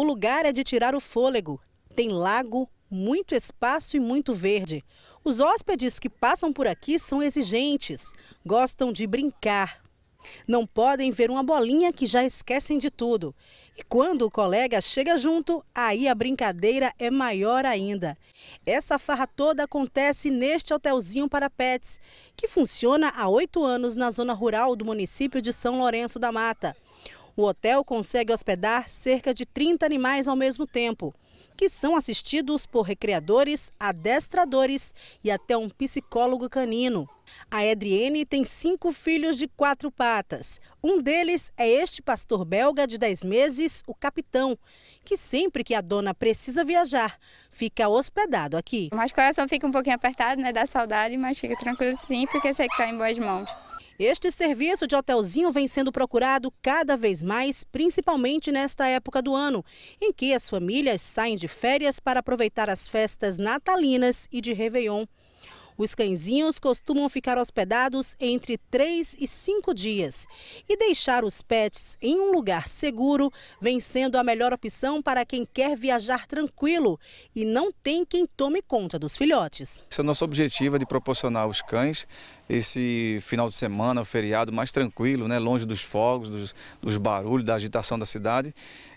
O lugar é de tirar o fôlego. Tem lago, muito espaço e muito verde. Os hóspedes que passam por aqui são exigentes, gostam de brincar. Não podem ver uma bolinha que já esquecem de tudo. E quando o colega chega junto, aí a brincadeira é maior ainda. Essa farra toda acontece neste hotelzinho para pets, que funciona há oito anos na zona rural do município de São Lourenço da Mata. O hotel consegue hospedar cerca de 30 animais ao mesmo tempo, que são assistidos por recreadores, adestradores e até um psicólogo canino. A Edriene tem cinco filhos de quatro patas. Um deles é este pastor belga de 10 meses, o Capitão, que sempre que a dona precisa viajar, fica hospedado aqui. Mas o coração fica um pouquinho apertado, né, da saudade, mas fica tranquilo sim, porque sei que está em boas mãos. Este serviço de hotelzinho vem sendo procurado cada vez mais, principalmente nesta época do ano, em que as famílias saem de férias para aproveitar as festas natalinas e de Réveillon. Os cãezinhos costumam ficar hospedados entre 3 e 5 dias. E deixar os pets em um lugar seguro vem sendo a melhor opção para quem quer viajar tranquilo e não tem quem tome conta dos filhotes. Esse é o nosso objetivo é de proporcionar aos cães esse final de semana, o feriado mais tranquilo, né? longe dos fogos, dos, dos barulhos, da agitação da cidade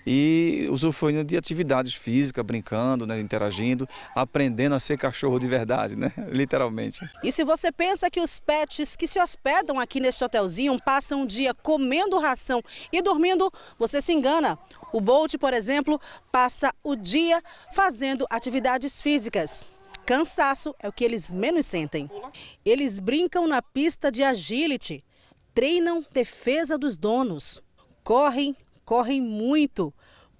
e usufruindo de atividades físicas, brincando, né? interagindo, aprendendo a ser cachorro de verdade, né? literalmente realmente. E se você pensa que os pets que se hospedam aqui neste hotelzinho passam um dia comendo ração e dormindo, você se engana. O Bolt, por exemplo, passa o dia fazendo atividades físicas. Cansaço é o que eles menos sentem. Eles brincam na pista de agility, treinam defesa dos donos, correm, correm muito,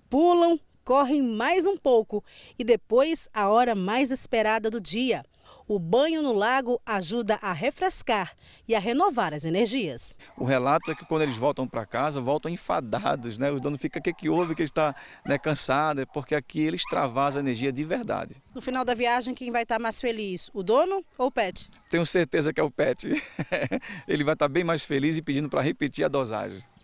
pulam, correm mais um pouco e depois a hora mais esperada do dia, o banho no lago ajuda a refrescar e a renovar as energias. O relato é que quando eles voltam para casa, voltam enfadados, né? O dono fica, o que, é que houve que ele está né, cansado? É porque aqui ele extravasa a energia de verdade. No final da viagem, quem vai estar tá mais feliz, o dono ou o pet? Tenho certeza que é o pet. ele vai estar tá bem mais feliz e pedindo para repetir a dosagem.